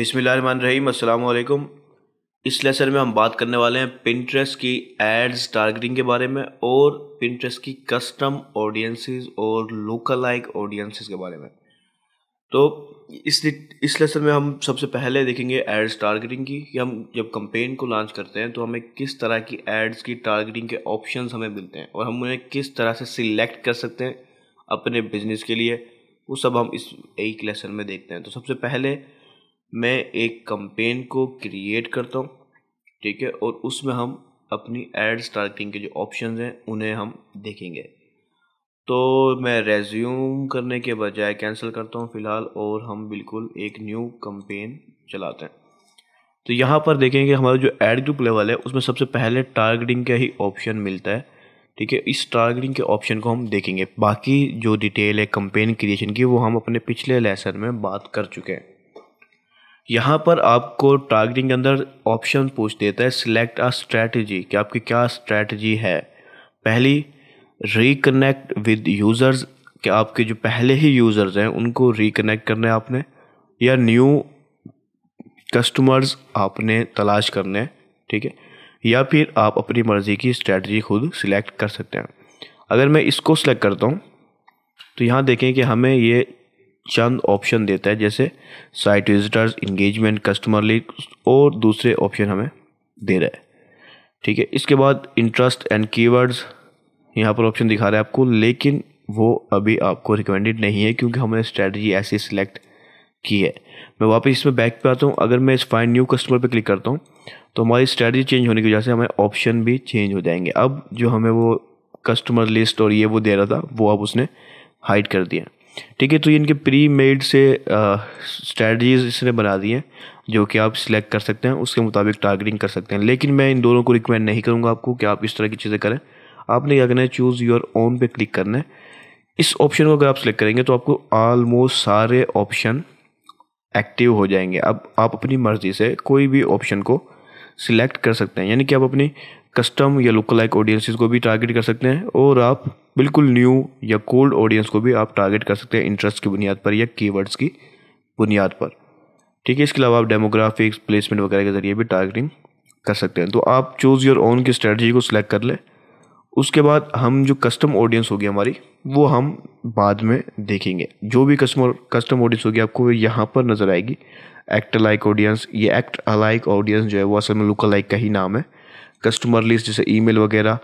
अस्सलाम अल्लाम इस लेसन में हम बात करने वाले हैं पिंट्रेस की एड्स टारगेटिंग के बारे में और पिंट्रेस की कस्टम ऑडियंसेस और लोकल लाइक ऑडियंसेस के बारे में तो इस इस लेसन में हम सबसे पहले देखेंगे एड्स टारगेटिंग की कि हम जब कंपेन को लॉन्च करते हैं तो हमें किस तरह की एड्स की टारगेटिंग के ऑप्शन हमें मिलते हैं और हम उन्हें किस तरह से सिलेक्ट कर सकते हैं अपने बिजनेस के लिए वो सब हम इस एक लेसन में देखते हैं तो सबसे पहले मैं एक कंपेन को क्रिएट करता हूँ ठीक है और उसमें हम अपनी एड्स टारगेटिंग के जो ऑप्शन हैं उन्हें हम देखेंगे तो मैं रेज्यूम करने के बजाय कैंसिल करता हूँ फ़िलहाल और हम बिल्कुल एक न्यू कंपेन चलाते हैं तो यहाँ पर देखेंगे हमारा जो एड ग्रुप लेवल है उसमें सबसे पहले टारगेटिंग का ही ऑप्शन मिलता है ठीक है इस टारगेटिंग के ऑप्शन को हम देखेंगे बाकी जो डिटेल है कंपेन क्रिएशन की वो हम अपने पिछले लेसन में बात कर चुके हैं यहाँ पर आपको टारगेटिंग के अंदर ऑप्शन पूछ देता है सिलेक्ट आ स्ट्रैटेजी कि आपकी क्या स्ट्रैटेजी है पहली रिकनेक्ट विद यूज़र्स कि आपके जो पहले ही यूज़र्स हैं उनको रिकनेक्ट करने आपने या न्यू कस्टमर्स आपने तलाश करने ठीक है या फिर आप अपनी मर्ज़ी की स्ट्रेटजी खुद सिलेक्ट कर सकते हैं अगर मैं इसको सिलेक्ट करता हूँ तो यहाँ देखें कि हमें ये चंद ऑप्शन देता है जैसे site visitors engagement customer lead और दूसरे ऑप्शन हमें दे रहा है ठीक है इसके बाद इंटरेस्ट एंड कीवर्ड्स यहाँ पर ऑप्शन दिखा रहा है आपको लेकिन वो अभी आपको रिकमेंडेड नहीं है क्योंकि हमने स्ट्रेटजी ऐसी सिलेक्ट की है मैं वापस इसमें बैक पे आता हूँ अगर मैं इस फाइन न्यू कस्टमर पे क्लिक करता हूँ तो हमारी स्ट्रेटजी चेंज होने की वजह से हमें ऑप्शन भी चेंज हो जाएंगे अब जो हमें वो कस्टमर लिस्ट और ये वो दे रहा था वो अब उसने हाइड कर दिया ठीक है तो ये इनके प्री मेड से स्ट्रेटजीज इसने बना दी हैं जो कि आप सिलेक्ट कर सकते हैं उसके मुताबिक टारगेटिंग कर सकते हैं लेकिन मैं इन दोनों को रिकमेंड नहीं करूँगा आपको कि आप इस तरह की चीज़ें करें आपने क्या करना है चूज़ योर ओन पे क्लिक करना है इस ऑप्शन को अगर आप सिलेक्ट करेंगे तो आपको आलमोस्ट सारे ऑप्शन एक्टिव हो जाएंगे अब आप अपनी मर्ज़ी से कोई भी ऑप्शन को सिलेक्ट कर सकते हैं यानी कि आप अपनी कस्टम या लाइक ऑडियंस को भी टारगेट कर सकते हैं और आप बिल्कुल न्यू या कोल्ड ऑडियंस को भी आप टारगेट कर सकते हैं इंटरेस्ट की बुनियाद पर या कीवर्ड्स की बुनियाद पर ठीक है इसके अलावा आप डेमोग्राफिक्स प्लेसमेंट वगैरह के ज़रिए भी टारगेटिंग कर सकते हैं तो आप चूज़ योर ओन की स्ट्रेटजी को सिलेक्ट कर लें उसके बाद हम जो कस्टम ऑडियंस होगी हमारी वो हम बाद में देखेंगे जो भी कस्टमर कस्टम ऑडियंस होगी आपको यहाँ पर नज़र आएगी एक्ट लाइक ऑडियंस ये एक्ट अलाइक ऑडियंस जो है वो असल में लुक अलाइक का ही नाम है कस्टमर लिस्ट जैसे ईमेल वगैरह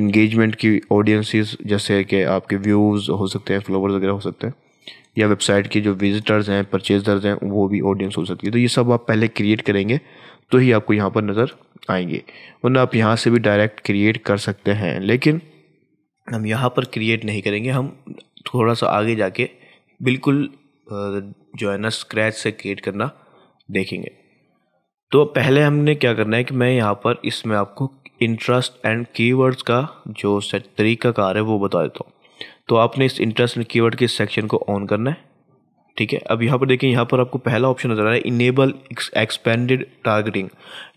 इंगेजमेंट की ऑडियंसिस जैसे कि आपके व्यूज़ हो सकते हैं फ्लोवर्स वगैरह हो सकते हैं या वेबसाइट के जो विजिटर्स हैं परचेजर्स हैं वो भी ऑडियंस हो सकती है तो ये सब आप पहले क्रिएट करेंगे तो ही आपको यहाँ पर नज़र आएंगे वरना आप यहाँ से भी डायरेक्ट क्रिएट कर सकते हैं लेकिन हम यहाँ पर क्रिएट नहीं करेंगे हम थोड़ा सा आगे जाके बिल्कुल जो है ना स्क्रैच से क्रिएट करना देखेंगे तो पहले हमने क्या करना है कि मैं यहाँ पर इसमें आपको इंटरेस्ट एंड कीवर्ड्स का जो तरीका कार है वो बता देता हूँ तो आपने इस इंटरेस्ट एंड कीवर्ड के सेक्शन को ऑन करना है ठीक है अब यहाँ पर देखिए यहाँ पर आपको पहला ऑप्शन नजर आ रहा है इनेबल एक्सपेंडेड टारगेटिंग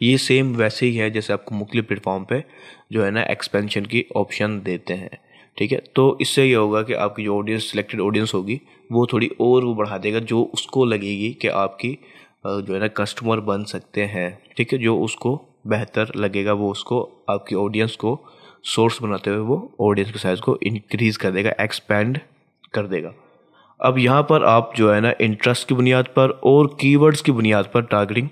ये सेम वैसे ही है जैसे आपको मुख्य प्लेटफॉर्म पे जो है ना एक्सपेंशन की ऑप्शन देते हैं ठीक है तो इससे ये होगा कि आपकी जो ऑडियंस सिलेक्टेड ऑडियंस होगी वो थोड़ी और वो बढ़ा देगा जो उसको लगेगी कि आपकी जो है ना कस्टमर बन सकते हैं ठीक है जो उसको बेहतर लगेगा वो उसको आपकी ऑडियंस को सोर्स बनाते हुए वो ऑडियंस के साइज़ को इंक्रीज़ कर देगा एक्सपेंड कर देगा अब यहाँ पर आप जो है ना इंटरेस्ट की बुनियाद पर और कीवर्ड्स की बुनियाद पर टारगेटिंग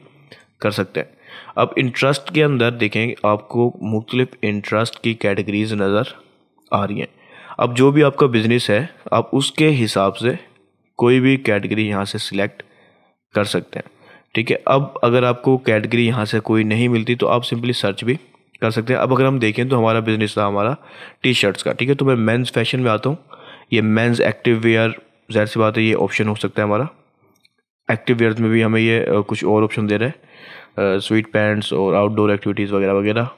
कर सकते हैं अब इंटरेस्ट के अंदर देखें आपको मुख्तलिफ इंटरेस्ट की कैटेगरीज नज़र आ रही हैं अब जो भी आपका बिज़नेस है आप उसके हिसाब से कोई भी कैटेगरी यहाँ से सिलेक्ट कर सकते हैं ठीक है अब अगर आपको कैटेगरी यहाँ से कोई नहीं मिलती तो आप सिंपली सर्च भी कर सकते हैं अब अगर हम देखें तो हमारा बिजनेस था हमारा टी शर्ट्स का ठीक है तो मैं मेंस फैशन में आता हूँ ये मेंस एक्टिव वेयर जहर सी बात है ये ऑप्शन हो सकता है हमारा एक्टिव वेयर में भी हमें ये कुछ और ऑप्शन दे रहे हैं स्वीट पैंट्स और आउटडोर एक्टिविटीज़ वगैरह वगैरह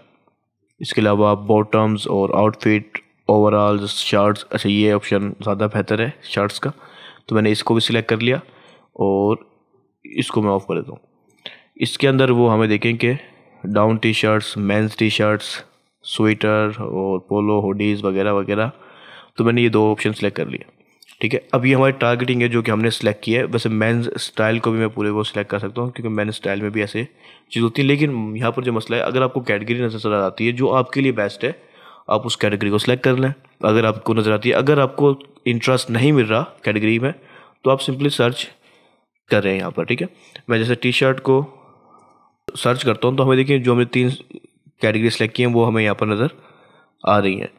इसके अलावा बॉटम्स और आउटफिट ओवरऑल शर्ट्स अच्छा ये ऑप्शन ज़्यादा बेहतर है शर्ट्स का तो मैंने इसको भी सिलेक्ट कर लिया और इसको मैं ऑफ कर देता हूँ इसके अंदर वो हमें देखें कि down t shirts men's t shirts sweater और पोलो होडीज़ वगैरह वगैरह तो मैंने ये दो ऑप्शन सेलेक्ट कर लिए ठीक है अब ये हमारी टारगेटिंग है जो कि हमने सेलेक्ट किया है वैसे मैन स्टाइल को भी मैं पूरे वो सिलेक्ट कर सकता हूँ क्योंकि मैन स्टाइल में भी ऐसे चीज़ होती है लेकिन यहाँ पर जो मसला है अगर आपको कैटेगरी नज़र आती है जो आपके लिए बेस्ट है आप उस कैटेगरी को सिलेक्ट कर लें अगर आपको नज़र आती है अगर आपको इंटरेस्ट नहीं मिल रहा कैटेगरी में तो आप सिंपली सर्च कर रहे हैं यहाँ पर ठीक है मैं जैसे टी शर्ट को सर्च करता हूँ तो हमें देखिए जो हमने तीन कैटेगरी सेलेक्ट की हैं वो हमें यहाँ पर नज़र आ रही हैं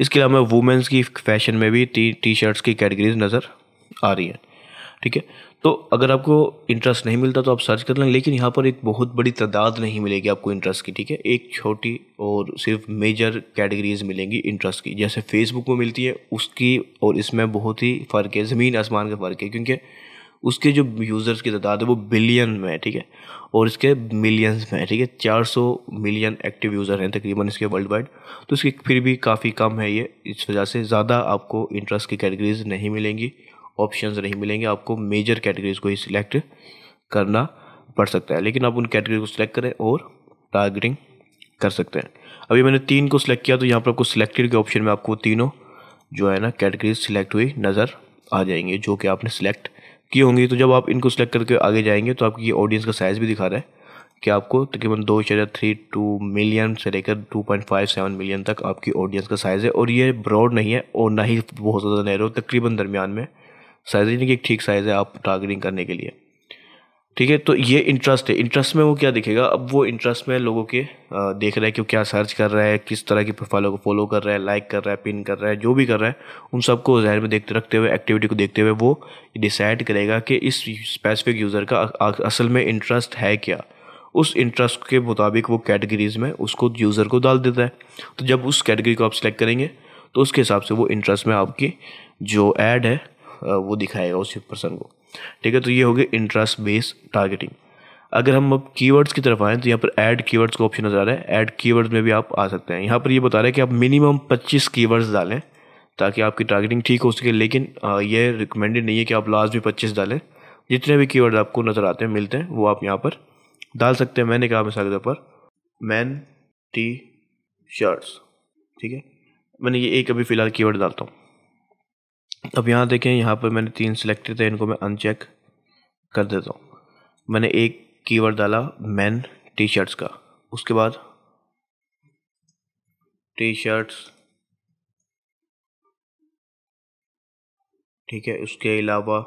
इसके अलावा हमें वुमेंस की फैशन में भी टी टी शर्ट्स की कैटेगरीज नज़र आ रही हैं ठीक है तो अगर आपको इंटरेस्ट नहीं मिलता तो आप सर्च कर लेंगे लेकिन यहाँ पर एक बहुत बड़ी तादाद नहीं मिलेगी आपको इंटरेस्ट की ठीक है एक छोटी और सिर्फ मेजर कैटेगरीज मिलेंगी इंटरेस्ट की जैसे फेसबुक में मिलती है उसकी और इसमें बहुत ही फ़र्क है ज़मीन आसमान का फ़र्क है क्योंकि उसके जो यूज़र्स की तादाद है वो बिलियन में है ठीक है और इसके मिलियंस में है ठीक है 400 मिलियन एक्टिव यूज़र हैं तकरीबन इसके वर्ल्ड वाइड तो इसकी फिर भी काफ़ी कम है ये इस वजह से ज़्यादा आपको इंटरेस्ट की कैटेगरीज नहीं मिलेंगी ऑप्शंस नहीं मिलेंगे आपको मेजर कैटेगरीज को ही सिलेक्ट करना पड़ सकता है लेकिन आप उन कैटेगरी को सिलेक्ट करें और टारगेटिंग कर सकते हैं अभी मैंने तीन को सिलेक्ट किया तो यहाँ पर आपको सिलेक्टेड के ऑप्शन में आपको तीनों जो है ना कैटेगरीज सिलेक्ट हुई नज़र आ जाएंगे जो कि आपने सिलेक्ट की होंगी तो जब आप इनको सेलेक्ट करके आगे जाएंगे तो आपकी ऑडियंस का साइज़ भी दिखा रहा है कि आपको तकरीबन दो चार थ्री टू मिलियन से लेकर two point five seven million तक आपकी ऑडियंस का साइज़ है और ये ब्रॉड नहीं है और ना ही बहुत ज़्यादा नैरो तकरीबन दरमियान में साइज़ यानी कि एक ठीक साइज़ है आप टारगेटिंग करने के लिए ठीक है तो ये इंटरेस्ट है इंटरेस्ट में वो क्या दिखेगा अब वो इंटरेस्ट में लोगों के देख रहा है कि वो क्या सर्च कर रहा है किस तरह की प्रोफाइलों को फॉलो कर रहा है लाइक कर रहा है पिन कर रहा है जो भी कर रहा है उन सबको जहर में देखते रखते हुए एक्टिविटी को देखते हुए वो डिसाइड करेगा कि इस स्पेसिफिक यूज़र का असल में इंटरेस्ट है क्या उस इंटरेस्ट के मुताबिक वो कैटेगरीज में उसको यूज़र को डाल देता है तो जब उस कैटेगरी को आप सिलेक्ट करेंगे तो उसके हिसाब से वो इंटरेस्ट में आपकी जो ऐड है वो दिखाएगा उसी पर्सन को ठीक है तो ये हो गया इंटरेस्ट बेस्ड टारगेटिंग अगर हम अब कीवर्ड्स की तरफ आएँ तो यहाँ पर ऐड कीवर्ड्स का ऑप्शन नज़र आ रहा है ऐड कीवर्ड्स में भी आप आ सकते हैं यहाँ पर ये बता रहा है कि आप मिनिमम 25 कीवर्ड्स डालें ताकि आपकी टारगेटिंग ठीक हो सके लेकिन ये रिकमेंडेड नहीं है कि आप लास्ट भी पच्चीस डालें जितने भी कीवर्ड आपको नज़र आते हैं मिलते हैं वो आप यहाँ पर डाल सकते हैं मैंने कहा मिसाल के तौर पर मैन टी शर्ट्स ठीक है मैंने ये एक अभी फ़िलहाल कीवर्ड डालता हूँ अब यहाँ देखें यहाँ पर मैंने तीन सिलेक्टेड थे इनको मैं अनचेक कर देता हूँ मैंने एक कीवर्ड डाला मैन टी शर्ट्स का उसके बाद टी शर्ट्स ठीक है उसके अलावा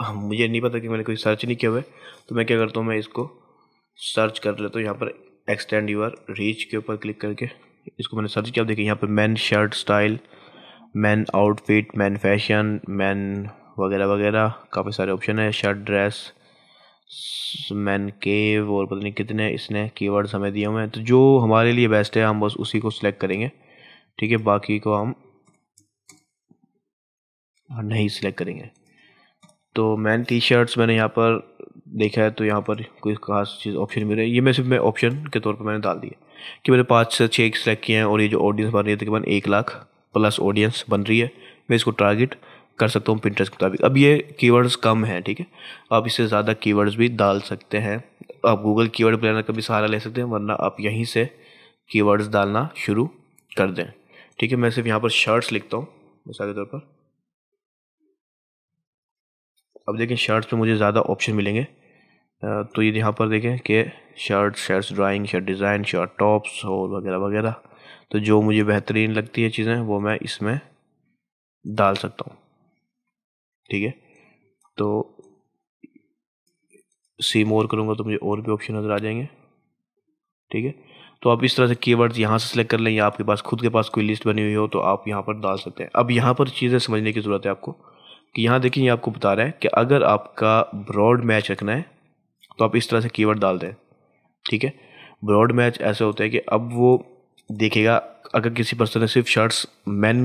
हाँ, मुझे नहीं पता कि मैंने कोई सर्च नहीं किया हुआ है तो मैं क्या करता हूँ मैं इसको सर्च कर लेता हूँ यहाँ पर एक्सटेंड यूर रीच के ऊपर क्लिक करके इसको मैंने सर्च किया देखिए यहाँ पर man shirt style man outfit man fashion man वगैरह वगैरह काफ़ी सारे ऑप्शन है शर्ट ड्रेस मैन केव और पता नहीं कितने इसने कीवर्ड्स हमें दिए हुए हैं तो जो हमारे लिए बेस्ट है हम बस उसी को सिलेक्ट करेंगे ठीक है बाकी को हम नहीं सिलेक्ट करेंगे तो मैन टी शर्ट्स मैंने यहाँ पर देखा है तो यहाँ पर कोई खास चीज़ ऑप्शन मिल रही है ये मैं सिर्फ मैं ऑप्शन के तौर पर मैंने डाल दिया कि मैंने पाँच से छः सिलेक्ट किए हैं और ये जो ऑडियंस बन रही है तकरीबन एक लाख प्लस ऑडियंस बन रही है मैं इसको टारगेट कर सकता हूँ प्रिंटर्स के मुताबिक अब ये कीवर्ड्स कम हैं ठीक है आप इससे ज़्यादा कीवर्ड्स भी डाल सकते हैं आप गूगल कीवर्ड प्लानर का भी सहारा ले सकते हैं वरना आप यहीं से कीवर्ड्स डालना शुरू कर दें ठीक है मैं सिर्फ यहाँ पर शर्ट्स लिखता हूँ मिसाल के तौर पर अब देखें शर्ट्स पर मुझे ज़्यादा ऑप्शन मिलेंगे तो ये यहाँ पर देखें कि shirt shirts drawing shirt design shirt tops और वगैरह वगैरह तो जो मुझे बेहतरीन लगती है चीज़ें वो मैं इसमें डाल सकता हूँ ठीक है तो सीम और करूँगा तो मुझे और भी ऑप्शन नज़र आ जाएंगे ठीक है तो आप इस तरह से कीवर्ड्स यहाँ से सिलेक्ट कर लें या आपके पास खुद के पास कोई लिस्ट बनी हुई हो तो आप यहाँ पर डाल सकते हैं अब यहाँ पर चीज़ें समझने की ज़रूरत है आपको कि यहाँ देखिए ये आपको बता रहा है कि अगर आपका ब्रॉड मैच रखना है तो आप इस तरह से कीवर्ड डाल दें ठीक है ब्रॉड मैच ऐसे होते हैं कि अब वो देखेगा अगर किसी पर्सन ने सिर्फ शर्ट्स मैन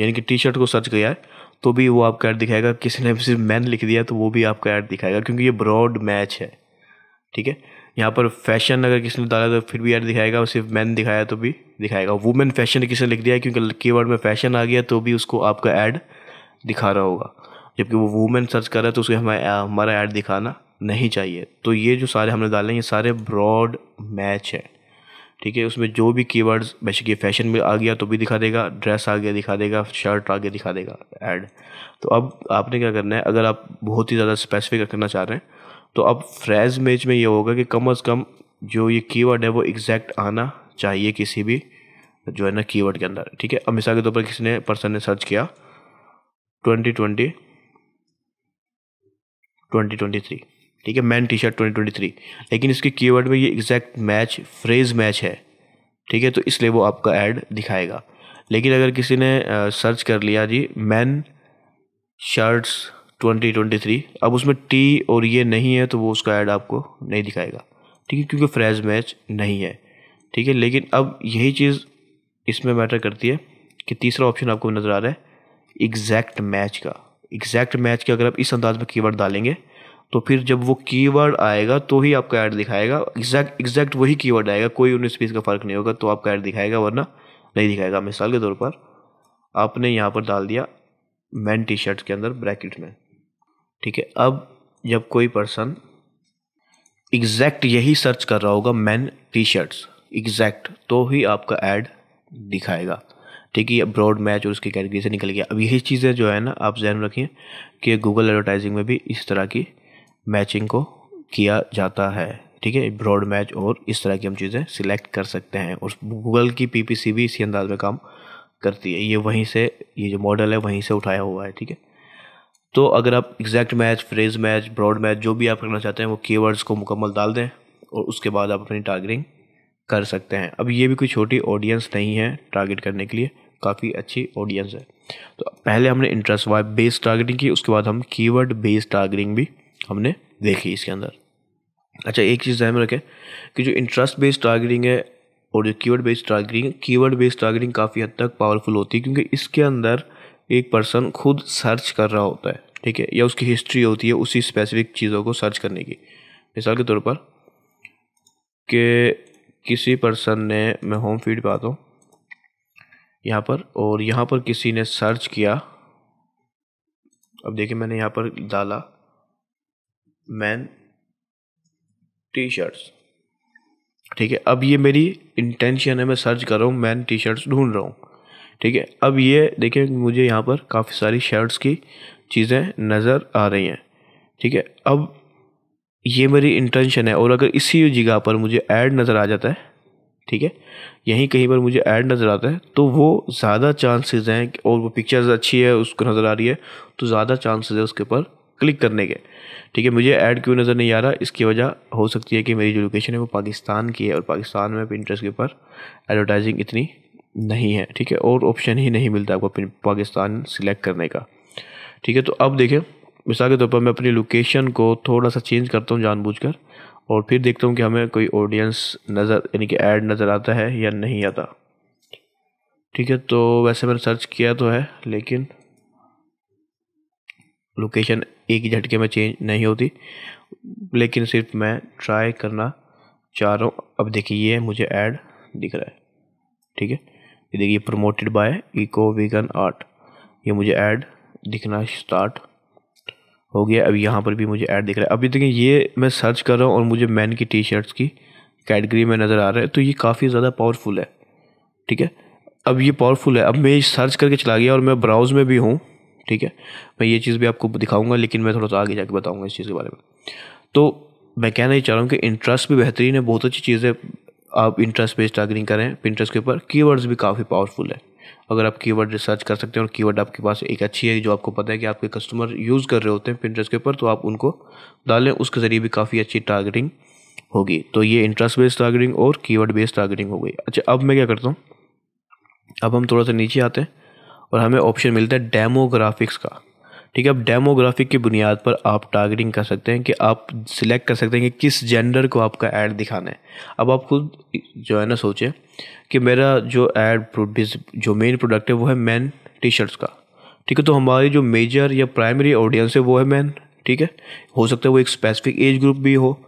यानी कि टी शर्ट को सर्च किया है तो भी वो आपका ऐड दिखाएगा किसी ने सिर्फ मैन लिख दिया तो वो भी आपका ऐड दिखाएगा क्योंकि ये ब्रॉड मैच है ठीक है यहाँ पर फैशन अगर किसी ने डाला तो फिर भी ऐड दिखाएगा और सिर्फ मैन दिखाया तो भी दिखाएगा वुमेन फैशन किसी ने लिख दिया क्योंकि की वर्ड में फैशन आ गया तो भी उसको आपका ऐड दिखा रहा होगा जबकि वो वुमेन सर्च कर रहा है तो उसके हमें हमारा ऐड दिखाना नहीं चाहिए तो ये जो सारे हमने डाले हैं ये सारे ब्रॉड मैच है ठीक है उसमें जो भी कीवर्ड्स वर्ड्स कि फैशन में आ गया तो भी दिखा देगा ड्रेस आ गया दिखा देगा शर्ट आ गया दिखा देगा ऐड तो अब आपने क्या करना है अगर आप बहुत ही ज़्यादा स्पेसिफिक रखना चाह रहे हैं तो अब फ्रेज मेज में ये होगा कि कम अज़ कम जो ये कीवर्ड है वो एग्जैक्ट आना चाहिए किसी भी जो है ना कीवर्ड के अंदर ठीक है अब मिसाल के तौर पर किसी ने पर्सन ने सर्च किया twenty twenty twenty twenty three ठीक है man t shirt twenty twenty three लेकिन इसके कीवर्ड में ये एग्जैक्ट मैच फ्रेज मैच है ठीक है तो इसलिए वो आपका एड दिखाएगा लेकिन अगर किसी ने सर्च कर लिया जी man shirts twenty twenty three अब उसमें टी और ये नहीं है तो वो उसका ऐड आपको नहीं दिखाएगा ठीक है क्योंकि फ्रेज मैच नहीं है ठीक है लेकिन अब यही चीज़ इसमें मैटर करती है कि तीसरा ऑप्शन आपको नज़र आ रहा है एग्जैक्ट मैच का एग्जैक्ट मैच का अगर आप इस अंदाज में कीवर्ड डालेंगे तो फिर जब वो कीवर्ड आएगा तो ही आपका ऐड दिखाएगा एग्जैक्ट एग्जैक्ट वही कीवर्ड आएगा कोई उन्नीस बीस का फ़र्क नहीं होगा तो आपका ऐड दिखाएगा वरना नहीं दिखाएगा मिसाल के तौर पर आपने यहाँ पर डाल दिया मैन टी शर्ट के अंदर ब्रैकेट में ठीक है अब जब कोई पर्सन एग्जैक्ट यही सर्च कर रहा होगा मैन टी शर्ट्स एग्जैक्ट तो ही आपका ऐड दिखाएगा ठीक है ब्रॉड मैच और उसकी कैटेगरी से निकल गया अब यही चीज़ें जो है ना आप जहन रखिए कि गूगल एडवर्टाइजिंग में भी इस तरह की मैचिंग को किया जाता है ठीक है ब्रॉड मैच और इस तरह की हम चीज़ें सिलेक्ट कर सकते हैं और गूगल की पीपीसी भी इसी अंदाज में काम करती है ये वहीं से ये जो मॉडल है वहीं से उठाया हुआ है ठीक है तो अगर आप exact match phrase match broad match जो भी आप करना चाहते हैं वो कीवर्ड्स को मुकम्मल डाल दें और उसके बाद आप अपनी टारगेटिंग कर सकते हैं अब ये भी कोई छोटी ऑडियंस नहीं है टारगेट करने के लिए काफ़ी अच्छी ऑडियंस है तो पहले हमने इंटरेस्ट वाइब बेस्ड टारगेटिंग की उसके बाद हम कीवर्ड बेस्ड टारगेटिंग भी हमने देखी इसके अंदर अच्छा एक चीज़ ध्यान में रखें कि जो इंटरेस्ट बेस्ड टारगेटिंग है और जो keyword based targeting keyword based targeting काफ़ी हद तक पावरफुल होती है क्योंकि इसके अंदर एक पर्सन खुद सर्च कर रहा होता है ठीक है या उसकी हिस्ट्री होती है उसी स्पेसिफिक चीज़ों को सर्च करने की मिसाल के तौर पर कि किसी पर्सन ने मैं होम फीड पे आता हूँ यहाँ पर और यहाँ पर किसी ने सर्च किया अब देखिए मैंने यहाँ पर डाला मैन टी शर्ट्स ठीक है अब ये मेरी इंटेंशन है मैं सर्च कर रहा हूँ मैन टी शर्ट्स ढूंढ रहा हूँ ठीक है अब ये देखिए मुझे यहाँ पर काफ़ी सारी शर्ट्स की चीज़ें नज़र आ रही हैं ठीक है अब ये मेरी इंटेंशन है और अगर इसी जगह पर मुझे ऐड नज़र आ जाता है ठीक है यहीं कहीं पर मुझे ऐड नज़र आता है तो वो ज़्यादा चांसेस हैं और वो पिक्चर्स अच्छी है उसको नज़र आ रही है तो ज़्यादा चांसेस है उसके ऊपर क्लिक करने के ठीक है मुझे ऐड क्यों नज़र नहीं आ रहा इसकी वजह हो सकती है कि मेरी जो लोकेशन है वो पाकिस्तान की है और पाकिस्तान में पिंटरेस्ट के ऊपर एडवर्टाइजिंग इतनी नहीं है ठीक है और ऑप्शन ही नहीं मिलता आपको पाकिस्तान सिलेक्ट करने का ठीक है तो अब देखें मिसाल के तौर पर मैं अपनी लोकेशन को थोड़ा सा चेंज करता हूँ जानबूझकर और फिर देखता हूँ कि हमें कोई ऑडियंस नज़र यानी कि ऐड नज़र आता है या नहीं आता ठीक है तो वैसे मैंने सर्च किया तो है लेकिन लोकेशन एक ही झटके में चेंज नहीं होती लेकिन सिर्फ मैं ट्राई करना चाह रहा हूँ अब देखिए ये मुझे ऐड दिख रहा है ठीक है ये देखिए promoted by eco vegan art ये मुझे ऐड दिखना स्टार्ट हो गया अब यहाँ पर भी मुझे ऐड दिख रहा है अभी देखिए ये मैं सर्च कर रहा हूँ और मुझे मैन की टी शर्ट्स की कैटेगरी में नज़र आ रहा है तो ये काफ़ी ज़्यादा पावरफुल है ठीक है अब ये पावरफुल है अब मैं सर्च करके चला गया और मैं ब्राउज़ में भी हूँ ठीक है मैं ये चीज़ भी आपको दिखाऊंगा लेकिन मैं थोड़ा सा आगे जाके बताऊंगा इस चीज़ के बारे में तो मैं कहना ही चाह रहा हूँ कि इंटरेस्ट भी बेहतरीन है बहुत अच्छी चीज़ है आप इंटरेस्ट बेस्ड टारगेटिंग करें पिंटरेस्ट के ऊपर कीवर्ड्स भी काफ़ी पावरफुल है अगर आप कीवर्ड रिसर्च कर सकते हैं और कीवर्ड आपके पास एक अच्छी है जो आपको पता है कि आपके कस्टमर यूज़ कर रहे होते हैं पिंटरेस्ट के ऊपर तो आप उनको डालें उसके ज़रिए भी काफ़ी अच्छी टारगेटिंग होगी तो ये इंटरेस्ट बेस्ड टारगेटिंग और कीवर्ड बेस्ड टारगेटिंग हो गई अच्छा अब मैं क्या करता हूँ अब हम थोड़ा सा नीचे आते हैं और हमें ऑप्शन मिलता है डेमोग्राफिक्स का ठीक है अब डेमोग्राफिक की बुनियाद पर आप टारगेटिंग कर सकते हैं कि आप सिलेक्ट कर सकते हैं कि किस जेंडर को आपका ऐड दिखाना है अब आप खुद जो है ना सोचें कि मेरा जो ऐड जो मेन प्रोडक्ट है वो है मैन टी शर्ट्स का ठीक है तो हमारी जो मेजर या प्राइमरी ऑडियंस है वो है मैन ठीक है हो सकता है वो एक स्पेसिफिक एज ग्रुप भी हो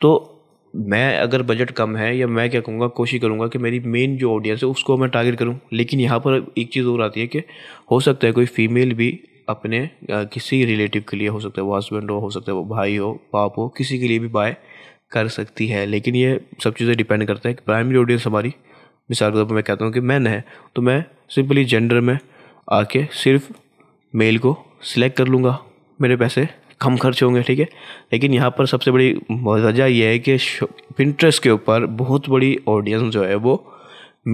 तो मैं अगर बजट कम है या मैं क्या कहूँगा कोशिश करूँगा कि मेरी मेन जो ऑडियंस है उसको मैं टारगेट करूँ लेकिन यहाँ पर एक चीज़ और आती है कि हो सकता है कोई फीमेल भी अपने किसी रिलेटिव के लिए हो सकता है वो हस्बैंड हो हो सकता है वो भाई हो पाप हो किसी के लिए भी बाय कर सकती है लेकिन ये सब चीज़ें डिपेंड करता है कि प्राइमरी ऑडियंस हमारी मिसाल के तौर पर मैं कहता हूँ कि मैन है तो मैं सिंपली जेंडर में आके सिर्फ मेल को सिलेक्ट कर लूँगा मेरे पैसे कम खर्च होंगे ठीक है लेकिन यहाँ पर सबसे बड़ी वजह यह है कि पिंट्रेस्ट के ऊपर बहुत बड़ी ऑडियंस जो है वो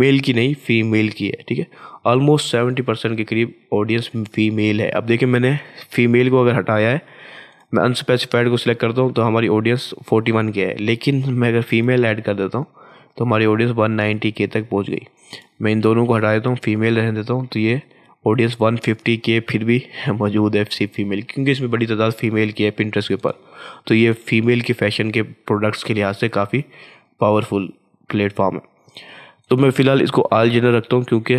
मेल की नहीं फीमेल की है ठीक है ऑलमोस्ट सेवेंटी परसेंट के करीब ऑडियंस फीमेल है अब देखिए मैंने फीमेल को अगर हटाया है मैं अनस्पेसिफाइड को सिलेक्ट करता हूँ तो हमारी ऑडियंस फोर्टी वन के है लेकिन मैं अगर फीमेल ऐड कर देता हूँ तो हमारी ऑडियंस वन नाइन्टी के तक पहुँच गई मैं इन दोनों को हटा देता हूँ फीमेल रहने देता हूँ तो ये ऑडियंस 150 के फिर भी मौजूद है सी फीमेल क्योंकि इसमें बड़ी तादाद फीमेल की है पिंट्रेस के ऊपर तो ये फीमेल के फैशन के प्रोडक्ट्स के लिहाज से काफ़ी पावरफुल प्लेटफॉर्म है तो मैं फ़िलहाल इसको आल जनर रखता हूँ क्योंकि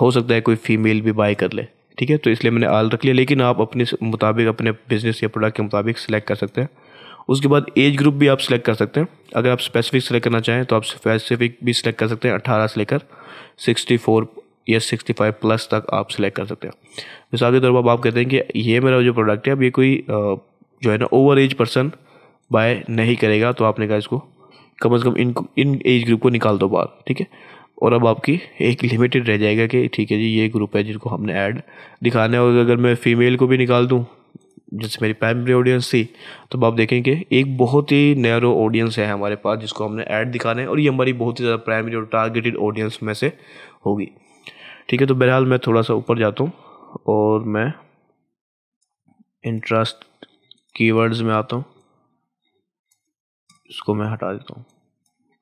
हो सकता है कोई फ़ीमेल भी बाय कर ले ठीक है तो इसलिए मैंने आल रख लिया लेकिन आप अपने मुताबिक अपने बिज़नेस या प्रोडक्ट के मुताबिक सिलेक्ट कर सकते हैं उसके बाद एज ग्रुप भी आप सिलेक्ट कर सकते हैं अगर आप स्पेसिफिक सेलेक्ट करना चाहें तो आप स्पेसिफिक भी सिलेक्ट कर सकते हैं अट्ठारह से लेकर sixty four year sixty five plus तक आप सिलेक्ट कर सकते हो मिसाल के तौर पर आप कहते हैं कि ये मेरा जो प्रोडक्ट है अब ये कोई जो है ना ओवर एज पर्सन बाय नहीं करेगा तो आपने कहा इसको कम अज़ कम इन इन एज ग्रुप को निकाल दो बाहर ठीक है और अब आपकी एक लिमिटेड रह जाएगा कि ठीक है जी ये ग्रुप है जिनको हमने ऐड दिखाना है और अगर मैं फ़ीमेल को भी निकाल दूँ जैसे मेरी प्राइमरी ऑडियंस थी तो आप देखेंगे एक बहुत ही नैरो ऑडियंस है हमारे पास जिसको हमने ऐड दिखाना है और ये हमारी बहुत ही ज़्यादा प्राइमरी और टारगेटेड ऑडियंस में से होगी ठीक है तो बहरहाल मैं थोड़ा सा ऊपर जाता हूँ और मैं इंटरेस्ट कीवर्ड्स में आता हूँ इसको मैं हटा देता हूँ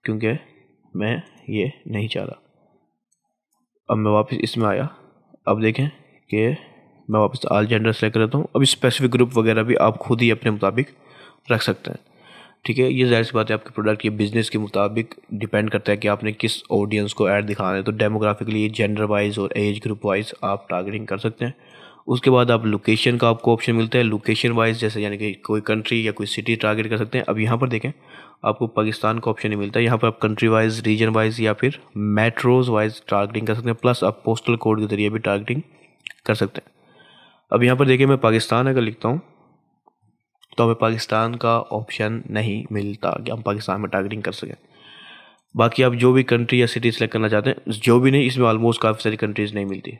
क्योंकि मैं ये नहीं चाह रहा अब मैं वापस इसमें आया अब देखें कि मैं वापस आल जेंडर सेलेक्ट करता हूँ अब स्पेसिफिक ग्रुप वगैरह भी आप खुद ही अपने मुताबिक रख सकते हैं ठीक है ये जाहिर सी बात है आपके प्रोडक्ट ये बिजनेस के मुताबिक डिपेंड करता है कि आपने किस ऑडियंस को ऐड दिखाना है तो डेमोग्राफिकली जेंडर वाइज और एज ग्रुप वाइज आप टारगेटिंग कर सकते हैं उसके बाद आप लोकेशन का आपको ऑप्शन मिलता है लोकेशन वाइज जैसे यानी कि कोई कंट्री या कोई सिटी टारगेट कर सकते हैं अब यहाँ पर देखें आपको पाकिस्तान का ऑप्शन नहीं मिलता है यहाँ पर आप कंट्री वाइज रीजन वाइज या फिर मेट्रोज वाइज टारगेटिंग कर सकते हैं प्लस आप पोस्टल कोड के जरिए भी टारगेटिंग कर सकते हैं अब यहाँ पर देखिए मैं पाकिस्तान अगर लिखता हूँ तो हमें पाकिस्तान का ऑप्शन नहीं मिलता कि हम पाकिस्तान में टारगेटिंग कर सकें बाकी आप जो भी कंट्री या सिटी सेलेक्ट करना चाहते हैं जो भी नहीं इसमें ऑलमोस्ट काफ़ी सारी कंट्रीज़ नहीं मिलती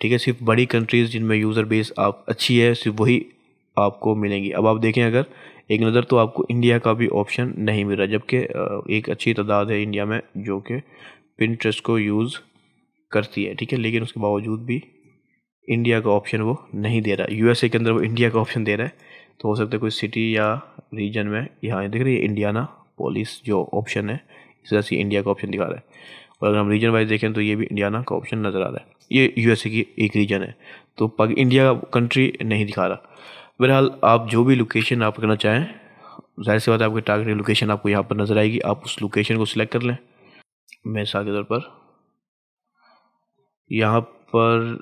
ठीक है सिर्फ बड़ी कंट्रीज़ जिनमें यूज़र बेस आप अच्छी है सिर्फ वही आपको मिलेंगी अब आप देखें अगर एक नज़र तो आपको इंडिया का भी ऑप्शन नहीं मिल रहा जबकि एक अच्छी तादाद है इंडिया में जो कि पिंट्रेस्ट को यूज़ करती है ठीक है लेकिन उसके बावजूद भी इंडिया का ऑप्शन वो नहीं दे रहा है यूएसए के अंदर वो इंडिया का ऑप्शन दे रहा है तो हो सकता है कोई सिटी या रीजन में यहाँ देख रही है ना पोलिस जो ऑप्शन है इस तरह से इंडिया का ऑप्शन दिखा रहा है और अगर हम रीजन वाइज देखें तो ये भी इंडिया का ऑप्शन नज़र आ रहा है ये यूएसए की एक रीजन है तो इंडिया का कंट्री नहीं दिखा रहा बहरहाल आप जो भी लोकेशन आप करना चाहें जाहिर सी बात है आपके टारगेट लोकेशन आपको यहाँ पर नज़र आएगी आप उस लोकेशन को सिलेक्ट कर लें मिसाल के तौर पर यहाँ पर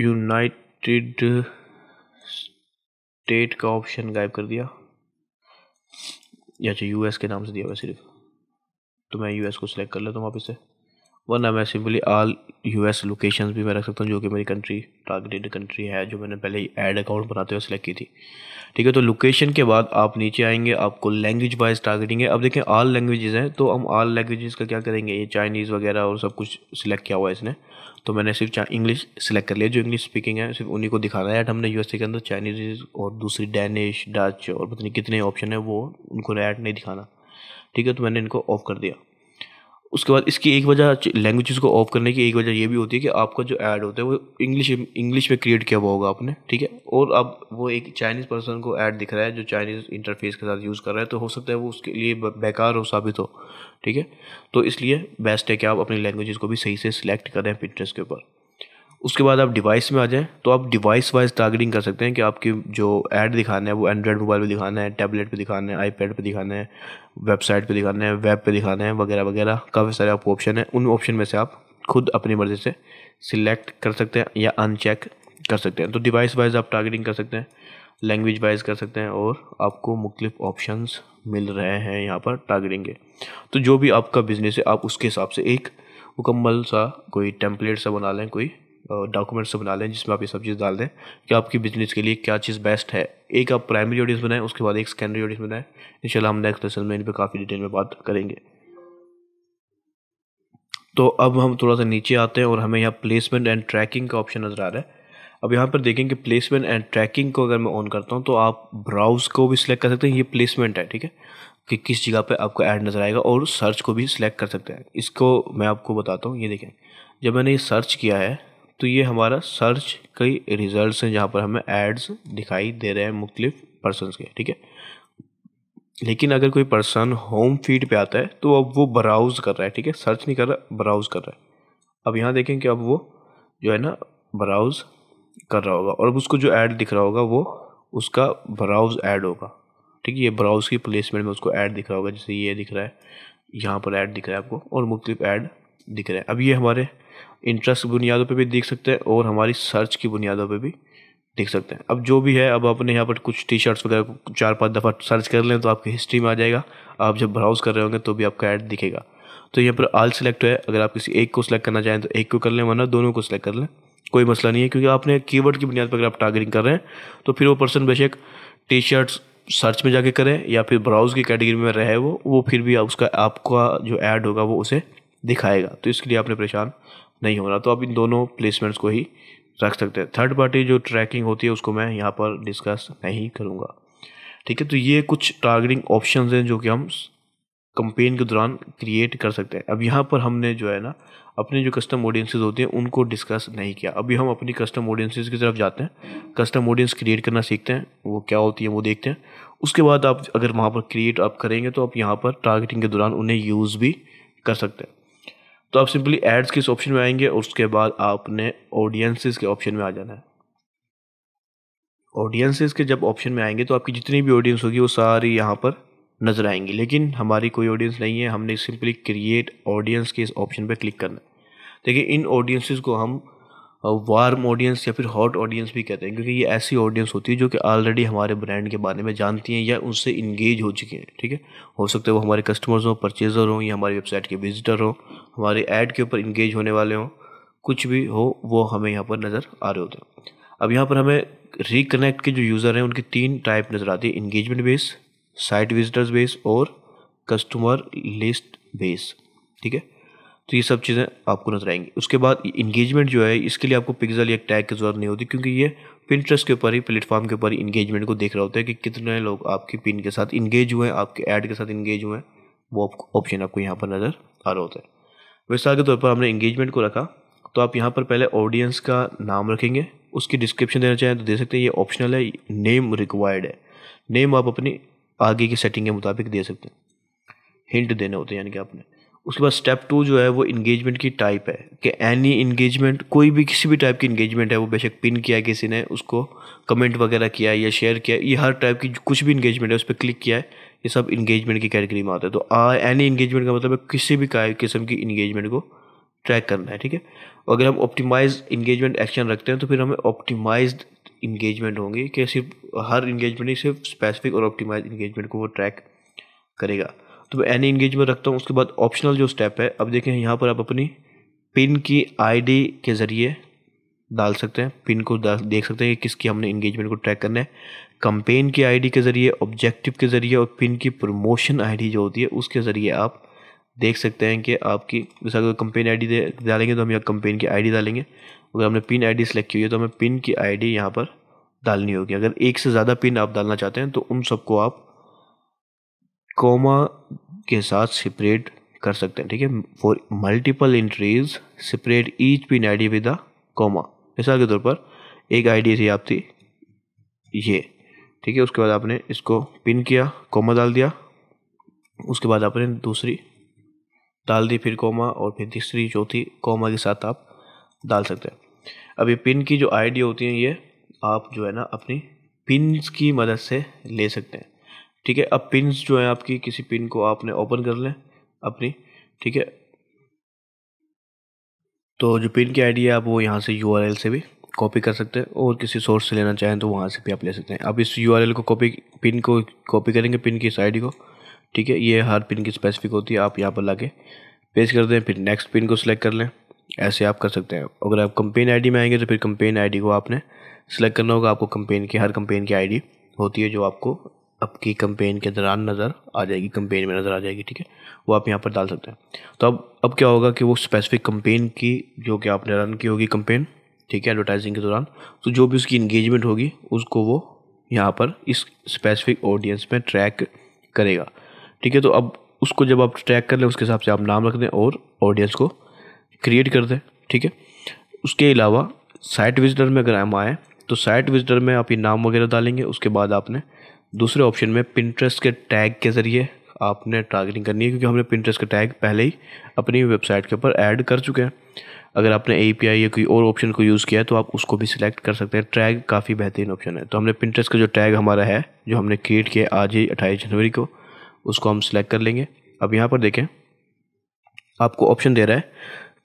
यूनाइटेड स्टेट का ऑप्शन गायब कर दिया या अच्छा यूएस के नाम से दिया हुआ सिर्फ तो मैं यूएस को सिलेक्ट कर लेता हूँ वापस से वरना मैं सिंपली आल एस लोकेशन भी मैं रख सकता हूँ जो कि मेरी कंट्री टारगेटेड कंट्री है जो मैंने पहले ही अकाउंट बनाते हुए सेलेक्ट की थी ठीक है तो लोकेशन के बाद आप नीचे आएंगे आपको लैंग्वेज वाइज टारगेटिंग है अब देखें ऑल लैंग्वेजेस हैं तो हम ऑल लैंग्वेजेस का क्या करेंगे ये चाइनीज़ वगैरह और सब कुछ सिलेक्ट किया हुआ है इसने तो मैंने सिर्फ इंग्लिश सिलेक्ट कर लिया जो इंग्लिश स्पीकिंग है सिर्फ उन्हीं को दिखाना है एट हमने यू के अंदर चाइनीज और दूसरी डैनिश डच और पता नहीं कितने ऑप्शन है वो उनको ऐड नहीं दिखाना ठीक है तो मैंने इनको ऑफ कर दिया उसके बाद इसकी एक वजह लैंग्वेजेस को ऑफ करने की एक वजह ये भी होती है कि आपका जो ऐड होता है वो इंग्लिश इंग्लिश में क्रिएट किया हुआ होगा आपने ठीक है और अब वो एक चाइनीज़ पर्सन को ऐड दिख रहा है जो चाइनीज़ इंटरफेस के साथ यूज़ कर रहा है तो हो सकता है वो उसके लिए बेकार हो साबित हो ठीक है तो इसलिए बेस्ट है कि आप अपनी लैंग्वेजेस को भी सही से सिलेक्ट करें पिंट्रेस्ट के ऊपर उसके बाद आप डिवाइस में आ जाएँ तो आप डिवाइस वाइज टारगेटिंग कर सकते हैं कि आपकी जो ऐड दिखाना है वो एंड्रॉयड मोबाइल पे दिखाना है टैबलेट पे दिखाना है आईपैड पे दिखाना है वेबसाइट पे दिखाना है वेब पे दिखाना है वगैरह वगैरह काफ़ी सारे आपको ऑप्शन हैं उन ऑप्शन में से आप खुद अपनी मर्ज़ी से सिलेक्ट कर सकते हैं या अनचेक कर सकते हैं तो डिवाइस वाइज आप टारगेटिंग कर सकते हैं लैंग्वेज वाइज कर सकते हैं और आपको मुख्तफ ऑप्शन मिल रहे हैं यहाँ पर टारगेटिंग के तो जो भी आपका बिज़नेस है आप उसके हिसाब से एक मुकम्मल सा कोई टेम्पलेट सा बना लें कोई डॉक्यूमेंट्स तो बना लें जिसमें आप ये सब चीज़ डाल दें कि आपकी बिजनेस के लिए क्या चीज़ बेस्ट है एक आप प्राइमरी ऑडियंस बनाएं उसके बाद एक सेकेंडरी ऑडियंस बनाएं इंशाल्लाह हम नेक्स्ट लेसन में इन पर काफ़ी डिटेल में बात करेंगे तो अब हम थोड़ा सा नीचे आते हैं और हमें यहाँ प्लेसमेंट एंड ट्रैकिंग का ऑप्शन नज़र आ रहा है अब यहाँ पर देखेंगे प्लेसमेंट एंड ट्रैकिंग को अगर मैं ऑन करता हूँ तो आप ब्राउज को भी सिलेक्ट कर सकते हैं ये प्लेसमेंट है ठीक है कि किस जगह पे आपको ऐड नज़र आएगा और सर्च को भी सिलेक्ट कर सकते हैं इसको मैं आपको बताता हूँ ये देखें जब मैंने ये सर्च किया है तो ये हमारा सर्च कई रिजल्ट्स हैं जहाँ पर हमें एड्स दिखाई दे रहे हैं मुख्तलिफ पर्सनस के ठीक है लेकिन अगर कोई पर्सन होम फीड पे आता है तो अब वो ब्राउज़ कर रहा है ठीक है सर्च नहीं कर रहा ब्राउज़ कर रहा है अब यहाँ देखें कि अब वो जो है ना ब्राउज़ कर रहा होगा और अब उसको जो ऐड दिख रहा होगा वो उसका ब्राउज़ ऐड होगा ठीक है ये ब्राउज़ की प्लेसमेंट में उसको ऐड दिख रहा होगा जैसे ये दिख रहा है यहाँ पर ऐड दिख रहा है आपको और मुख्तलिफ ऐड दिख रहे हैं अब ये हमारे इंटरेस्ट की बुनियादों पर भी देख सकते हैं और हमारी सर्च की बुनियादों पर भी देख सकते हैं अब जो भी है अब आपने यहाँ पर कुछ टी शर्ट्स वगैरह चार पांच दफ़ा सर्च कर लें तो आपकी हिस्ट्री में आ जाएगा आप जब ब्राउज़ कर रहे होंगे तो भी आपका ऐड दिखेगा तो यहाँ पर आल सेलेक्ट है अगर आप किसी एक को सिलेक्ट करना चाहें तो एक को कर लें वरना दोनों को सिलेक्ट कर लें कोई मसला नहीं है क्योंकि आपने कीवर्ड की बुनियाद पर अगर आप टारगेटिंग कर रहे हैं तो फिर वो पर्सन बेशक टी शर्ट्स सर्च में जाके करें या फिर ब्राउज़ की कैटेगरी में रहे वो वो फिर भी उसका आपका जो ऐड होगा वो उसे दिखाएगा तो इसके लिए आपने परेशान नहीं हो रहा तो आप इन दोनों प्लेसमेंट्स को ही रख सकते हैं थर्ड पार्टी जो ट्रैकिंग होती है उसको मैं यहाँ पर डिस्कस नहीं करूँगा ठीक है तो ये कुछ टारगेटिंग ऑप्शन हैं जो कि हम कंपेन के दौरान क्रिएट कर सकते हैं अब यहाँ पर हमने जो है ना अपने जो कस्टम ऑडियंसेज होते हैं उनको डिस्कस नहीं किया अभी हम अपनी कस्टम ऑडियंसेज की तरफ जाते हैं कस्टम ऑडियंस क्रिएट करना सीखते हैं वो क्या होती है वो देखते हैं उसके बाद आप अगर वहाँ पर क्रिएट आप करेंगे तो आप यहाँ पर टारगेटिंग के दौरान उन्हें यूज़ भी कर सकते हैं तो आप सिंपली एड्स के इस ऑप्शन में आएंगे और उसके बाद आपने ऑडियंसिस के ऑप्शन में आ जाना है ऑडियंसिस के जब ऑप्शन में आएंगे तो आपकी जितनी भी ऑडियंस होगी वो सारी यहाँ पर नज़र आएंगी लेकिन हमारी कोई ऑडियंस नहीं है हमने सिंपली क्रिएट ऑडियंस के इस ऑप्शन पर क्लिक करना है देखिए इन ऑडियंसिस को हम वार्म ऑडियंस या फिर हॉट ऑडियंस भी कहते हैं क्योंकि ये ऐसी ऑडियंस होती है जो कि ऑलरेडी हमारे ब्रांड के बारे में जानती हैं या उनसे इंगेज हो चुके हैं ठीक है हो सकता है वो हमारे कस्टमर्स हों परचेजर हों या हमारी वेबसाइट के विजिटर हों हमारे ऐड के ऊपर इंगेज होने वाले हों कुछ भी हो वो हमें यहाँ पर नज़र आ रहे होते हैं अब यहाँ पर हमें रिकनेक्ट के जो यूज़र हैं उनकी तीन टाइप नज़र आती है engagement base site visitors base और कस्टमर लिस्ट बेस ठीक है तो ये सब चीज़ें आपको नजर आएंगी उसके बाद इंगेजमेंट जो है इसके लिए आपको पिक्सल या टैग की ज़रूरत नहीं होती क्योंकि ये पिंट्रेस्ट के ऊपर ही प्लेटफॉर्म के ऊपर ही इंगेजमेंट को देख रहा होता है कि कितने लोग आपकी पिन के साथ इंगेज हुए हैं आपके ऐड के साथ इंगेज हुए हैं वो ऑप्शन आपको यहाँ पर नज़र आ रहा होता है मिसाल के तौर पर हमने इंगेजमेंट को रखा तो आप यहाँ पर पहले ऑडियंस का नाम रखेंगे उसकी डिस्क्रिप्शन देना चाहें तो दे सकते हैं ये ऑप्शनल है नेम रिक्वायर्ड है नेम आप अपनी आगे की सेटिंग के मुताबिक दे सकते हैं हिंट देने होते हैं यानी कि आपने उसके बाद स्टेप टू जो है वो इंगेजमेंट की टाइप है कि एनी इंगेजमेंट कोई भी किसी भी टाइप की इंगेजमेंट है वो बेशक पिन किया किसी ने उसको कमेंट वगैरह किया या शेयर किया ये हर टाइप की कुछ भी इंगेजमेंट है उस पर क्लिक किया है ये सब इंगेजमेंट की कैटेगरी में आता है तो एनी इंगेजमेंट का मतलब है किसी भी किस्म की इंगेजमेंट को ट्रैक करना है ठीक है तो अगर हम ऑप्टिमाइज इंगेजमेंट एक्शन रखते हैं तो फिर हमें ऑप्टिमाइज इंगेजमेंट होंगी कि सिर्फ हर इंगेजमेंट ही सिर्फ स्पेसिफिक और ऑप्टिमाइज इंगेजमेंट को वो ट्रैक करेगा तो मैं एनी इंगेज में रखता हूँ उसके बाद ऑप्शनल जो स्टेप है अब देखें यहाँ पर आप अपनी पिन की आईडी के ज़रिए डाल सकते हैं पिन को देख सकते हैं कि किसकी हमने इंगेजमेंट को ट्रैक करना है कंपेन की आईडी के ज़रिए ऑब्जेक्टिव के ज़रिए और पिन की प्रमोशन आईडी जो होती है उसके ज़रिए आप देख सकते हैं कि आपकी जैसे अगर कंपेन आईडी डालेंगे तो हम यहाँ कंपेन की आईडी डालेंगे अगर हमने पिन आईडी सेलेक्ट की हुई है तो हमें पिन की आई यहाँ पर डालनी होगी अगर एक से ज़्यादा पिन आप डालना चाहते हैं तो उन सबको आप कोमा के साथ सेपरेट कर सकते हैं ठीक है for multiple entries separate each pin ID with the comma मिसाल के तौर पर एक आईडी थी आपकी ये ठीक है उसके बाद आपने इसको पिन किया कोमा डाल दिया उसके बाद आपने दूसरी डाल दी फिर कोमा और फिर तीसरी चौथी कोमा के साथ आप डाल सकते हैं अब ये पिन की जो आईडी होती है ये आप जो है ना अपनी पिन की मदद से ले सकते हैं ठीक है अब पिन जो है आपकी किसी पिन को आपने ओपन कर लें अपनी ठीक है तो जो पिन की आईडी है आप वो यहाँ से यू से भी कॉपी कर सकते हैं और किसी सोर्स से लेना चाहें तो वहाँ से भी आप ले सकते हैं अब इस यू को कॉपी पिन को कॉपी करेंगे पिन की इस आई को ठीक है ये हर पिन की स्पेसिफिक होती है आप यहाँ पर ला के कर दें फिर नेक्स्ट पिन को सिलेक्ट कर लें ऐसे आप कर सकते हैं अगर आप कंपेन आई में आएंगे तो फिर कंपेन आई को आपने सेलेक्ट करना होगा आपको कंपेन की हर कंपेन की आई होती है जो आपको आपकी कंपेन के दौरान नज़र आ जाएगी कंपेन में नज़र आ जाएगी ठीक है वो आप यहाँ पर डाल सकते हैं तो अब अब क्या होगा कि वो स्पेसिफिक कंपेन की जो कि आपने रन की होगी कंपेन ठीक है एडवर्टाइजिंग के दौरान तो जो भी उसकी इंगेजमेंट होगी उसको वो यहाँ पर इस स्पेसिफिक ऑडियंस में ट्रैक करेगा ठीक है तो अब उसको जब आप ट्रैक कर लें उसके हिसाब से आप नाम रख दें और ऑडियंस को क्रिएट कर दें ठीक है उसके अलावा साइट विजिटर में अगर हम आएँ तो साइट विजिटर में आप ये नाम वगैरह डालेंगे उसके बाद आपने दूसरे ऑप्शन में पिंट्रेस्ट के टैग के ज़रिए आपने टारगेटिंग करनी है क्योंकि हमने पिंट्रेस्ट का टैग पहले ही अपनी वेबसाइट के ऊपर ऐड कर चुके हैं अगर आपने ए या कोई और ऑप्शन को यूज़ किया है तो आप उसको भी सिलेक्ट कर सकते हैं टैग काफ़ी बेहतरीन ऑप्शन है तो हमने पिंट्रेस्ट का जो टैग हमारा है जो हमने क्रिएट किया आज ही अट्ठाईस जनवरी को उसको हम सिलेक्ट कर लेंगे अब यहाँ पर देखें आपको ऑप्शन दे रहा है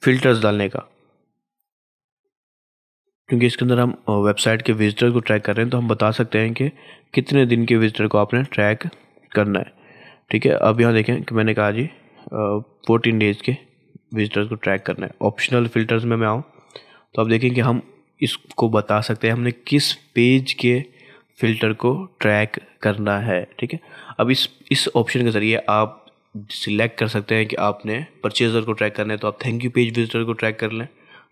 फ़िल्टर्स डालने का क्योंकि इसके अंदर हम वेबसाइट के विजिटर को ट्रैक कर रहे हैं तो हम बता सकते हैं कि कितने दिन के विजिटर को आपने ट्रैक करना है ठीक है अब यहाँ देखें कि मैंने कहा जी फोर्टीन डेज़ के विजिटर्स को ट्रैक करना है ऑप्शनल फ़िल्टर्स में मैं आऊँ तो आप देखें कि हम इसको बता सकते हैं हमने किस पेज के फ़िल्टर को ट्रैक करना है ठीक है अब इस इस ऑप्शन के ज़रिए आप सिलेक्ट कर सकते हैं कि आपने परचेज़र को ट्रैक करना है तो आप थैंक यू पेज विजिटर को ट्रैक कर लें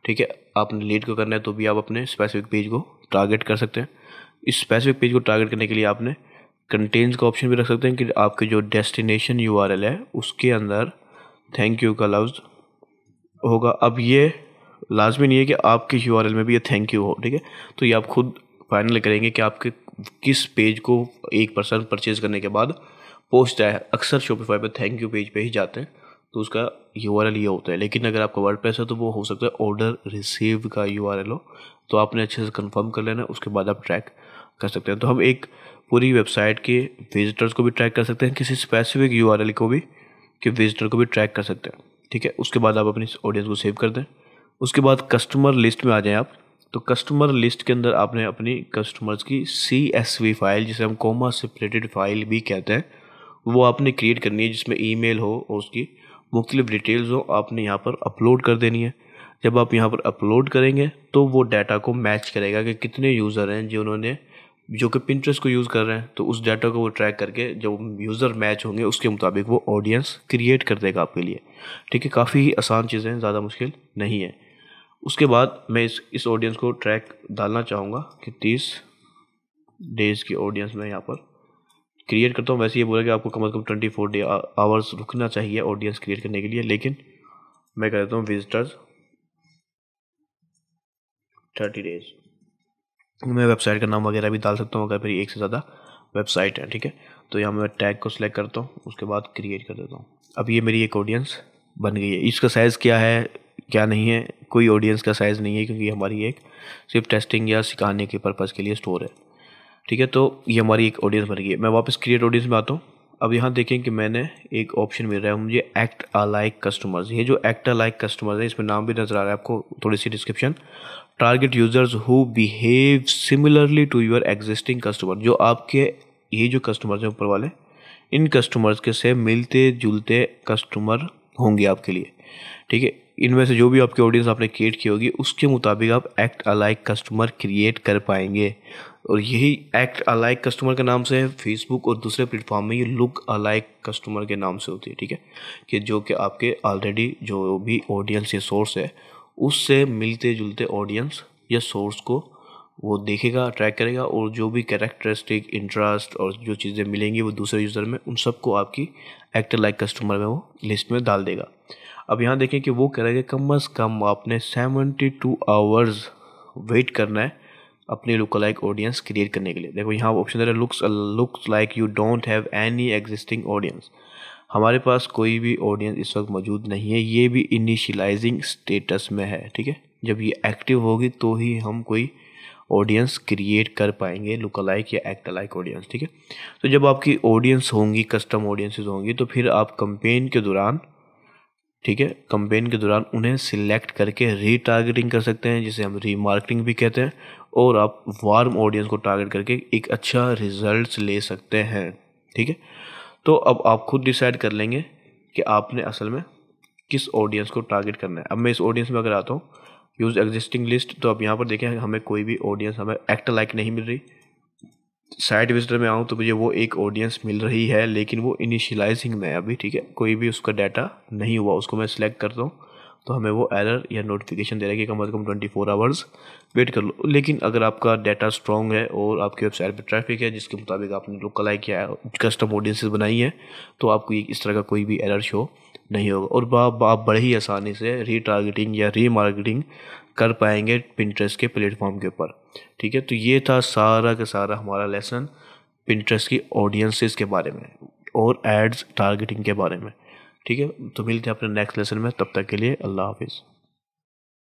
ठीक है आपने लीड को करना है तो भी आप अपने स्पेसिफिक पेज को टारगेट कर सकते हैं इस स्पेसिफिक पेज को टारगेट करने के लिए आपने कंटेंट्स का ऑप्शन भी रख सकते हैं कि आपके जो डेस्टिनेशन यू है उसके अंदर थैंक यू का लफ्ज़ होगा अब ये लाजमी नहीं है कि आपके यू में भी ये थैंक यू हो ठीक है तो ये आप खुद फाइनल करेंगे कि आपके किस पेज को एक पर्सन परचेज़ करने के बाद आया है अक्सर शॉपिफाई पर थैंक यू पेज पे ही जाते हैं तो उसका यू आर एल ये होता है लेकिन अगर आपका वर्ड है तो वो हो सकता है ऑर्डर रिसीव का यू आर एल हो तो आपने अच्छे से कन्फर्म कर लेना उसके बाद आप ट्रैक कर सकते हैं तो हम एक पूरी वेबसाइट के विजिटर्स को भी ट्रैक कर सकते हैं किसी स्पेसिफिक यू आर एल को भी कि विजिटर को भी ट्रैक कर सकते हैं ठीक है उसके बाद आप अपनी ऑडियंस को सेव कर दें उसके बाद कस्टमर लिस्ट में आ जाएं आप तो कस्टमर लिस्ट के अंदर आपने अपनी कस्टमर्स की सी एस वी फाइल जिसे हम कॉमा सेपरेटेड फाइल भी कहते हैं वो आपने क्रिएट करनी है जिसमें ईमेल हो और उसकी वो क्लिप डिटेल्स हो आपने यहाँ पर अपलोड कर देनी है जब आप यहाँ पर अपलोड करेंगे तो वो डाटा को मैच करेगा कि कितने यूज़र हैं जिन्होंने जो कि पिंट्रेस को यूज़ कर रहे हैं तो उस डाटा को वो ट्रैक करके जब यूज़र मैच होंगे उसके मुताबिक वो ऑडियंस क्रिएट कर देगा आपके लिए ठीक है काफ़ी ही आसान चीज़ें ज़्यादा मुश्किल नहीं है उसके बाद मैं इस इस ऑडियंस को ट्रैक डालना चाहूँगा कि तीस डेज़ की ऑडियंस मैं यहाँ पर क्रिएट करता हूँ वैसे ये बोला कि आपको कम से कम ट्वेंटी फोर डे आवर्स रुकना चाहिए ऑडियंस क्रिएट करने के लिए लेकिन मैं कह देता हूँ विजिटर्स थर्टी डेज मैं वेबसाइट का नाम वगैरह भी डाल सकता हूँ अगर मेरी एक से ज़्यादा वेबसाइट है ठीक है तो यहाँ मैं टैग को सिलेक्ट करता हूँ उसके बाद क्रिएट कर देता हूँ अब ये मेरी एक ऑडियंस बन गई है इसका साइज़ क्या है क्या नहीं है कोई ऑडियंस का साइज़ नहीं है क्योंकि हमारी एक सिर्फ टेस्टिंग या सिखाने के पर्पज़ के लिए स्टोर है ठीक है तो ये हमारी एक ऑडियंस बन गई है मैं वापस क्रिएट ऑडियंस में आता हूँ अब यहाँ देखें कि मैंने एक ऑप्शन मिल रहा है मुझे एक्ट अलाइक कस्टमर्स ये जो एक्ट अलाइक कस्टमर्स है इसमें नाम भी नज़र आ रहा है आपको थोड़ी सी description target users who behave similarly to your existing customer जो आपके ये जो कस्टमर्स हैं ऊपर वाले इन कस्टमर्स के से मिलते जुलते कस्टमर होंगे आपके लिए ठीक है इनमें से जो भी आपके ऑडियंस आपने क्रिएट की होगी उसके मुताबिक आप एक्ट अलाइक कस्टमर क्रिएट कर पाएंगे और यही एक्ट अलाइक कस्टमर के नाम से है फेसबुक और दूसरे प्लेटफॉर्म में ये लुक अलाइक कस्टमर के नाम से होती है ठीक है कि जो कि आपके ऑलरेडी जो भी ऑडियंस या सोर्स है उससे मिलते जुलते ऑडियंस या सोर्स को वो देखेगा ट्रैक करेगा और जो भी कैरेक्टरिस्टिक इंटरेस्ट और जो चीज़ें मिलेंगी वो दूसरे यूज़र में उन सबको आपकी एक्ट लाइक कस्टमर में वो लिस्ट में डाल देगा अब यहाँ देखें कि वो करेगा कम अज़ कम आपने सेवेंटी टू आवर्स वेट करना है अपने लुक लाइक ऑडियंस क्रिएट करने के लिए देखो यहाँ ऑप्शन दे रहा है looks looks like you don't have any existing audience हमारे पास कोई भी ऑडियंस इस वक्त मौजूद नहीं है ये भी इनिशियलाइजिंग स्टेटस में है ठीक है जब ये एक्टिव होगी तो ही हम कोई ऑडियंस क्रिएट कर पाएंगे लुक अलाइक या एक्ट अलाइक ऑडियंस ठीक है तो जब आपकी ऑडियंस होंगी कस्टम ऑडियंसेस होंगी तो फिर आप कंपेन के दौरान ठीक है कंपेन के दौरान उन्हें सिलेक्ट करके रीटारगेटिंग कर सकते हैं जिसे हम रीमार्केटिंग भी कहते हैं और आप वार्म ऑडियंस को टारगेट करके एक अच्छा रिजल्ट ले सकते हैं ठीक है तो अब आप खुद डिसाइड कर लेंगे कि आपने असल में किस ऑडियंस को टारगेट करना है अब मैं इस ऑडियंस में अगर आता हूँ यूज़ एग्जिस्टिंग लिस्ट तो अब यहाँ पर देखें हमें कोई भी ऑडियंस हमें एक्ट लाइक नहीं मिल रही साइड विजिटर में आऊँ तो मुझे वो एक ऑडियंस मिल रही है लेकिन वो इनिशियलाइजिंग में है अभी ठीक है कोई भी उसका डाटा नहीं हुआ उसको मैं सिलेक्ट करता हूँ तो हमें वो एरर या नोटिफिकेशन दे रहा है कि कम अज़ कम ट्वेंटी फोर आवर्स वेट कर लो लेकिन अगर आपका डाटा स्ट्रॉन्ग है और आपकी वेबसाइट पर ट्रैफिक है जिसके मुताबिक आपने आई किया है कस्टम ऑडियंसिस बनाई है तो आपको इस तरह का कोई भी एरर शो नहीं होगा और आप, आप बड़े ही आसानी से रीटारगेटिंग या रीमार्केटिंग कर पाएंगे पिंट्रेस के प्लेटफॉर्म के ऊपर ठीक है तो ये था सारा का सारा हमारा लेसन पिंट्रेस की ऑडियंसिस के बारे में और एड्स टारगेटिंग के बारे में ठीक है तो मिलते हैं अपने नेक्स्ट लेसन में तब तक के लिए अल्लाह हाफिज़